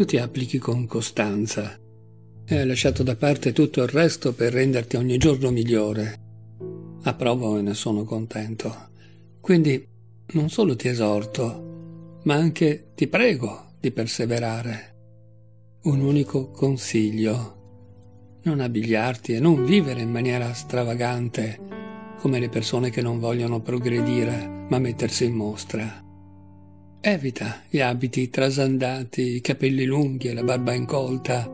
tu ti applichi con costanza e hai lasciato da parte tutto il resto per renderti ogni giorno migliore. Approvo e ne sono contento. Quindi non solo ti esorto, ma anche ti prego di perseverare. Un unico consiglio. Non abbigliarti e non vivere in maniera stravagante come le persone che non vogliono progredire ma mettersi in mostra. Evita gli abiti trasandati, i capelli lunghi e la barba incolta,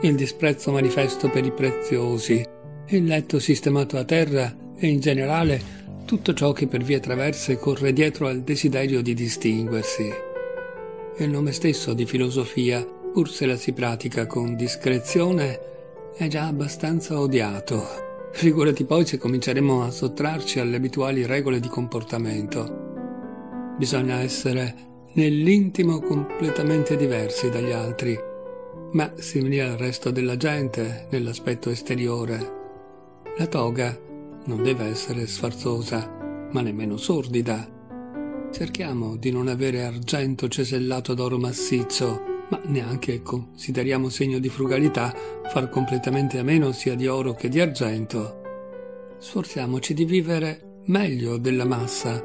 il disprezzo manifesto per i preziosi, il letto sistemato a terra e in generale tutto ciò che per vie traverse corre dietro al desiderio di distinguersi. Il nome stesso di filosofia, pur se la si pratica con discrezione, è già abbastanza odiato. Figurati poi se cominceremo a sottrarci alle abituali regole di comportamento. Bisogna essere nell'intimo completamente diversi dagli altri, ma simili al resto della gente nell'aspetto esteriore. La toga non deve essere sfarzosa, ma nemmeno sordida. Cerchiamo di non avere argento cesellato d'oro massiccio, ma neanche consideriamo segno di frugalità far completamente a meno sia di oro che di argento. Sforziamoci di vivere meglio della massa,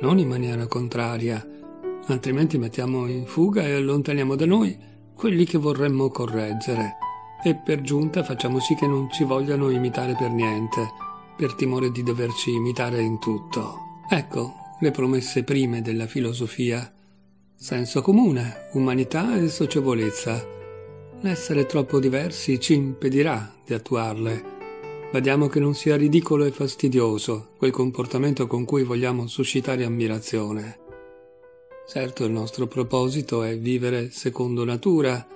non in maniera contraria, altrimenti mettiamo in fuga e allontaniamo da noi quelli che vorremmo correggere e per giunta facciamo sì che non ci vogliano imitare per niente, per timore di doverci imitare in tutto. Ecco le promesse prime della filosofia. Senso comune, umanità e socievolezza. L'essere troppo diversi ci impedirà di attuarle Badiamo che non sia ridicolo e fastidioso quel comportamento con cui vogliamo suscitare ammirazione. Certo, il nostro proposito è vivere secondo natura,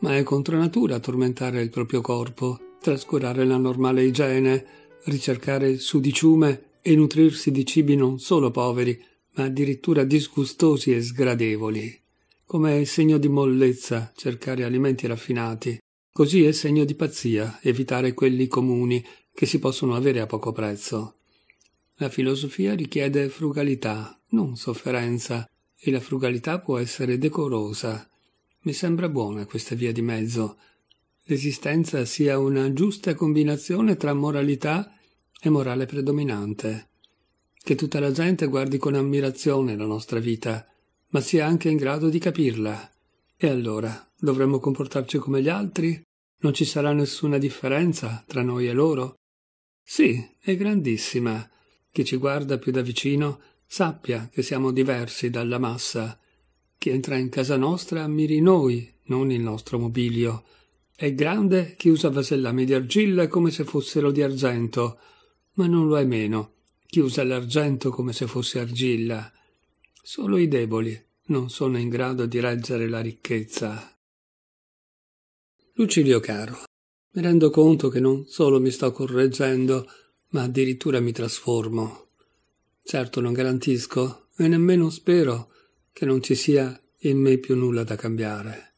ma è contro natura tormentare il proprio corpo, trascurare la normale igiene, ricercare il sudiciume e nutrirsi di cibi non solo poveri, ma addirittura disgustosi e sgradevoli. Come è segno di mollezza cercare alimenti raffinati, Così è segno di pazzia evitare quelli comuni che si possono avere a poco prezzo. La filosofia richiede frugalità, non sofferenza, e la frugalità può essere decorosa. Mi sembra buona questa via di mezzo. L'esistenza sia una giusta combinazione tra moralità e morale predominante. Che tutta la gente guardi con ammirazione la nostra vita, ma sia anche in grado di capirla. E allora dovremmo comportarci come gli altri? Non ci sarà nessuna differenza tra noi e loro? Sì, è grandissima. Chi ci guarda più da vicino sappia che siamo diversi dalla massa. Chi entra in casa nostra ammiri noi, non il nostro mobilio. È grande chi usa vasellami di argilla come se fossero di argento, ma non lo è meno chi usa l'argento come se fosse argilla. Solo i deboli non sono in grado di reggere la ricchezza. Lucilio caro, mi rendo conto che non solo mi sto correggendo, ma addirittura mi trasformo. Certo non garantisco e nemmeno spero che non ci sia in me più nulla da cambiare.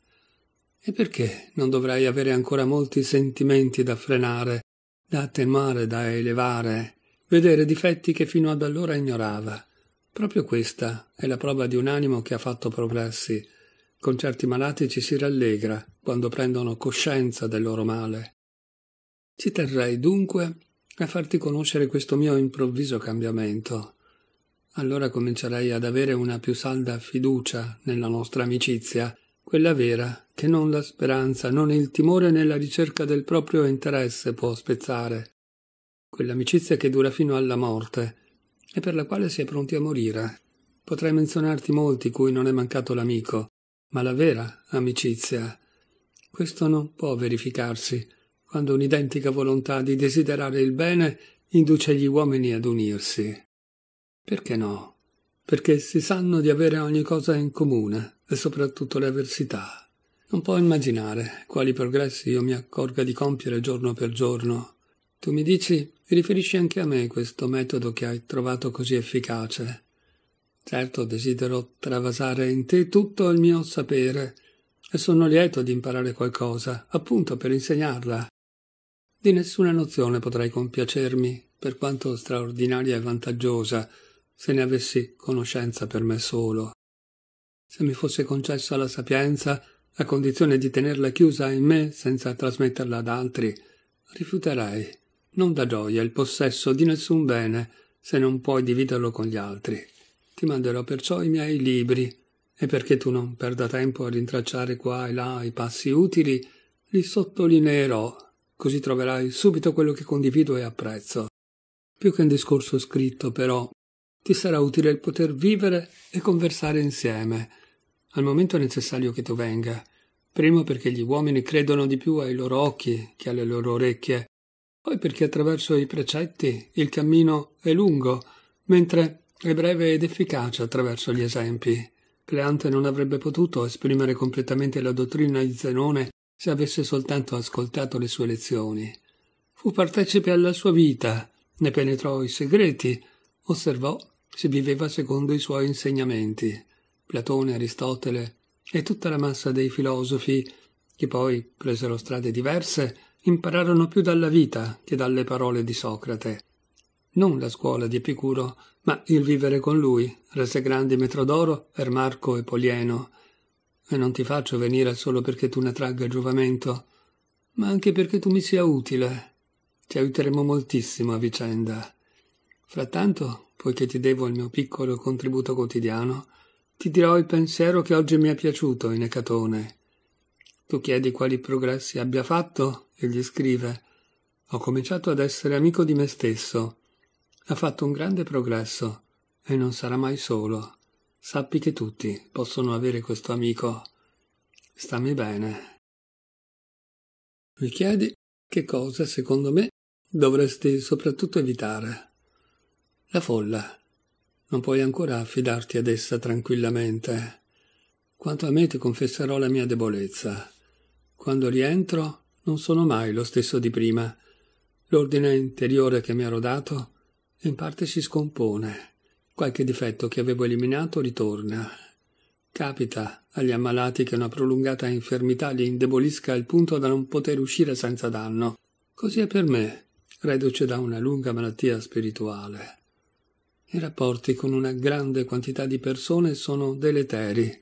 E perché non dovrei avere ancora molti sentimenti da frenare, da attenuare, da elevare, vedere difetti che fino ad allora ignorava? Proprio questa è la prova di un animo che ha fatto progressi, con certi malati ci si rallegra quando prendono coscienza del loro male. Ci terrei dunque a farti conoscere questo mio improvviso cambiamento. Allora comincerei ad avere una più salda fiducia nella nostra amicizia, quella vera, che non la speranza, non il timore nella ricerca del proprio interesse può spezzare. Quell'amicizia che dura fino alla morte e per la quale si è pronti a morire. Potrei menzionarti molti cui non è mancato l'amico, ma la vera amicizia. Questo non può verificarsi quando un'identica volontà di desiderare il bene induce gli uomini ad unirsi. Perché no? Perché si sanno di avere ogni cosa in comune e soprattutto le avversità. Non può immaginare quali progressi io mi accorga di compiere giorno per giorno. Tu mi dici, riferisci anche a me questo metodo che hai trovato così efficace. Certo, desidero travasare in te tutto il mio sapere e sono lieto di imparare qualcosa, appunto per insegnarla. Di nessuna nozione potrei compiacermi, per quanto straordinaria e vantaggiosa, se ne avessi conoscenza per me solo. Se mi fosse concessa la sapienza, a condizione di tenerla chiusa in me senza trasmetterla ad altri, rifiuterei, non da gioia, il possesso di nessun bene, se non puoi dividerlo con gli altri. Ti manderò perciò i miei libri, e perché tu non perda tempo a rintracciare qua e là i passi utili, li sottolineerò, così troverai subito quello che condivido e apprezzo. Più che un discorso scritto, però, ti sarà utile il poter vivere e conversare insieme. Al momento è necessario che tu venga, primo perché gli uomini credono di più ai loro occhi che alle loro orecchie, poi perché attraverso i precetti il cammino è lungo, mentre è breve ed efficace attraverso gli esempi. Cleante non avrebbe potuto esprimere completamente la dottrina di Zenone se avesse soltanto ascoltato le sue lezioni. Fu partecipe alla sua vita, ne penetrò i segreti, osservò se viveva secondo i suoi insegnamenti. Platone, Aristotele e tutta la massa dei filosofi, che poi presero strade diverse, impararono più dalla vita che dalle parole di Socrate non la scuola di Epicuro, ma il vivere con lui rese grandi Metrodoro, Ermarco e Polieno. E non ti faccio venire solo perché tu ne tragga giovamento, ma anche perché tu mi sia utile. Ti aiuteremo moltissimo a vicenda. Frattanto, poiché ti devo il mio piccolo contributo quotidiano, ti dirò il pensiero che oggi mi è piaciuto in Ecatone. Tu chiedi quali progressi abbia fatto? e gli scrive. Ho cominciato ad essere amico di me stesso ha fatto un grande progresso e non sarà mai solo. Sappi che tutti possono avere questo amico. Stammi bene. Mi chiedi che cosa, secondo me, dovresti soprattutto evitare. La folla. Non puoi ancora affidarti ad essa tranquillamente. Quanto a me ti confesserò la mia debolezza. Quando rientro non sono mai lo stesso di prima. L'ordine interiore che mi ero dato in parte si scompone. Qualche difetto che avevo eliminato ritorna. Capita agli ammalati che una prolungata infermità li indebolisca al punto da non poter uscire senza danno. Così è per me, reduce da una lunga malattia spirituale. I rapporti con una grande quantità di persone sono deleteri.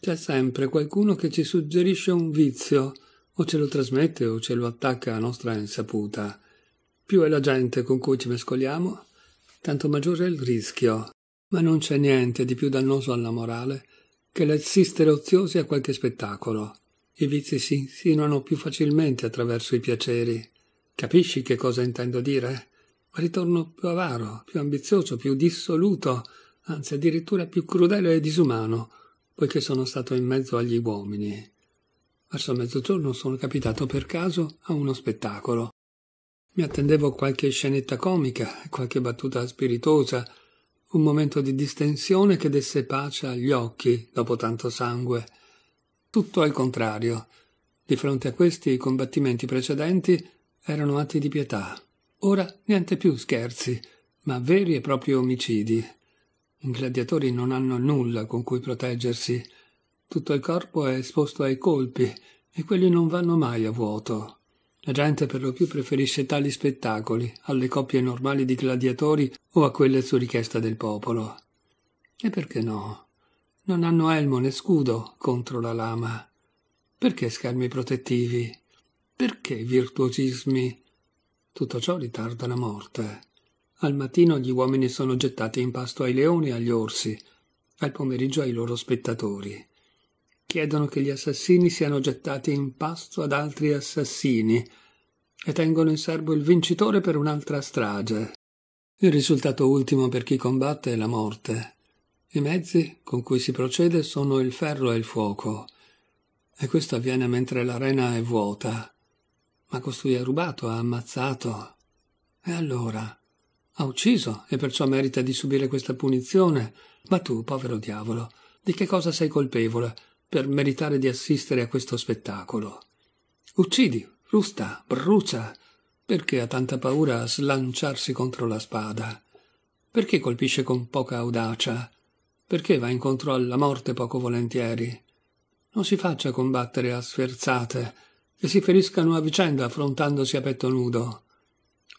C'è sempre qualcuno che ci suggerisce un vizio, o ce lo trasmette o ce lo attacca a nostra insaputa. Più è la gente con cui ci mescoliamo, tanto maggiore è il rischio, ma non c'è niente di più dannoso alla morale che l'assistere oziosi a qualche spettacolo. I vizi si insinuano più facilmente attraverso i piaceri. Capisci che cosa intendo dire? Ritorno più avaro, più ambizioso, più dissoluto, anzi addirittura più crudele e disumano, poiché sono stato in mezzo agli uomini. Verso mezzogiorno sono capitato per caso a uno spettacolo. Mi attendevo qualche scenetta comica, qualche battuta spiritosa, un momento di distensione che desse pace agli occhi dopo tanto sangue. Tutto al contrario. Di fronte a questi i combattimenti precedenti erano atti di pietà. Ora niente più scherzi, ma veri e propri omicidi. I gladiatori non hanno nulla con cui proteggersi. Tutto il corpo è esposto ai colpi e quelli non vanno mai a vuoto. La gente per lo più preferisce tali spettacoli alle coppie normali di gladiatori o a quelle su richiesta del popolo. E perché no? Non hanno elmo né scudo contro la lama. Perché schermi protettivi? Perché virtuosismi? Tutto ciò ritarda la morte. Al mattino gli uomini sono gettati in pasto ai leoni e agli orsi, al pomeriggio ai loro spettatori. Chiedono che gli assassini siano gettati in pasto ad altri assassini, e tengono in serbo il vincitore per un'altra strage. Il risultato ultimo per chi combatte è la morte. I mezzi con cui si procede sono il ferro e il fuoco, e questo avviene mentre l'arena è vuota. Ma costui ha rubato, ha ammazzato. E allora? Ha ucciso e perciò merita di subire questa punizione. Ma tu, povero diavolo, di che cosa sei colpevole per meritare di assistere a questo spettacolo? Uccidi rusta, brucia. Perché ha tanta paura a slanciarsi contro la spada? Perché colpisce con poca audacia? Perché va incontro alla morte poco volentieri? Non si faccia combattere a sferzate, che si feriscano a vicenda affrontandosi a petto nudo.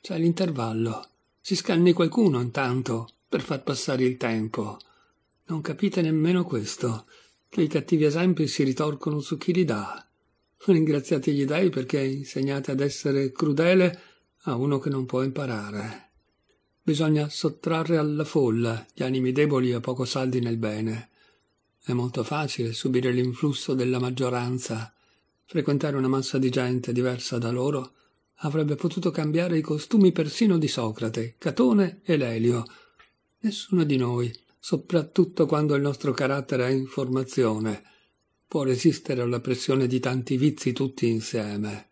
C'è l'intervallo. Si scanni qualcuno intanto, per far passare il tempo. Non capite nemmeno questo, che i cattivi esempi si ritorcono su chi li dà. Ringraziate gli dèi perché insegnate ad essere crudele a uno che non può imparare. Bisogna sottrarre alla folla gli animi deboli e poco saldi nel bene. È molto facile subire l'influsso della maggioranza. Frequentare una massa di gente diversa da loro avrebbe potuto cambiare i costumi persino di Socrate, Catone e Lelio. Nessuno di noi, soprattutto quando il nostro carattere è in formazione, può resistere alla pressione di tanti vizi tutti insieme.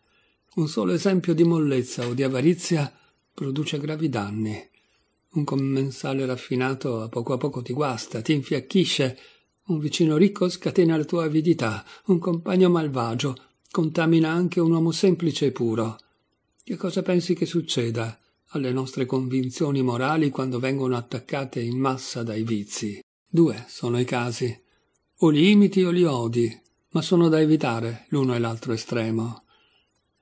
Un solo esempio di mollezza o di avarizia produce gravi danni. Un commensale raffinato a poco a poco ti guasta, ti infiacchisce. Un vicino ricco scatena la tua avidità. Un compagno malvagio contamina anche un uomo semplice e puro. Che cosa pensi che succeda alle nostre convinzioni morali quando vengono attaccate in massa dai vizi? Due sono i casi. O li imiti o li odi, ma sono da evitare l'uno e l'altro estremo.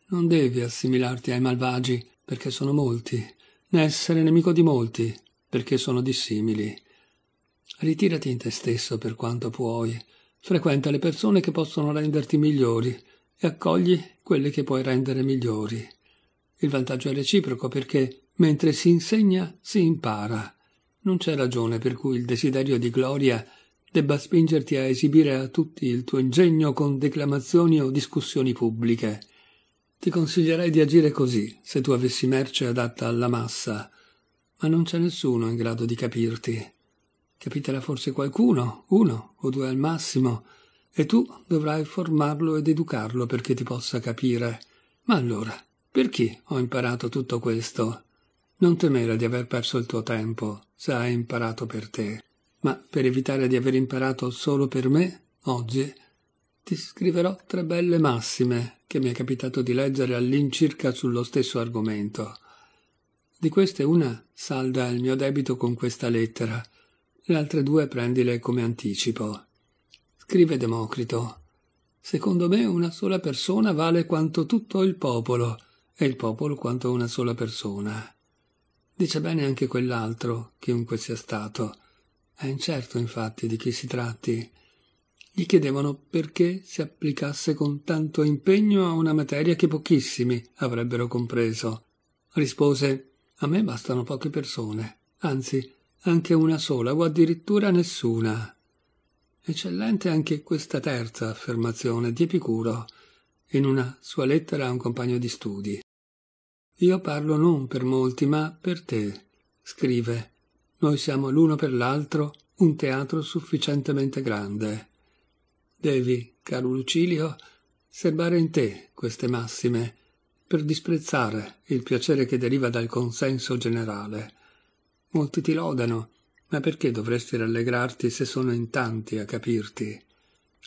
Non devi assimilarti ai malvagi, perché sono molti, né essere nemico di molti, perché sono dissimili. Ritirati in te stesso per quanto puoi, frequenta le persone che possono renderti migliori e accogli quelle che puoi rendere migliori. Il vantaggio è reciproco perché, mentre si insegna, si impara. Non c'è ragione per cui il desiderio di gloria debba spingerti a esibire a tutti il tuo ingegno con declamazioni o discussioni pubbliche. Ti consiglierei di agire così, se tu avessi merce adatta alla massa, ma non c'è nessuno in grado di capirti. Capiterà forse qualcuno, uno o due al massimo, e tu dovrai formarlo ed educarlo perché ti possa capire. Ma allora, perché ho imparato tutto questo? Non temere di aver perso il tuo tempo, se hai imparato per te ma per evitare di aver imparato solo per me, oggi ti scriverò tre belle massime che mi è capitato di leggere all'incirca sullo stesso argomento. Di queste una salda il mio debito con questa lettera, le altre due prendile come anticipo. Scrive Democrito. Secondo me una sola persona vale quanto tutto il popolo, e il popolo quanto una sola persona. Dice bene anche quell'altro, chiunque sia stato è eh, incerto infatti di chi si tratti. Gli chiedevano perché si applicasse con tanto impegno a una materia che pochissimi avrebbero compreso. Rispose A me bastano poche persone, anzi anche una sola o addirittura nessuna. Eccellente anche questa terza affermazione di Epicuro in una sua lettera a un compagno di studi. Io parlo non per molti, ma per te, scrive, noi siamo l'uno per l'altro un teatro sufficientemente grande. Devi, caro Lucilio, serbare in te queste massime per disprezzare il piacere che deriva dal consenso generale. Molti ti lodano, ma perché dovresti rallegrarti se sono in tanti a capirti?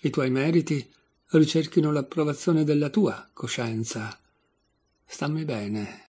I tuoi meriti ricerchino l'approvazione della tua coscienza. Stammi bene,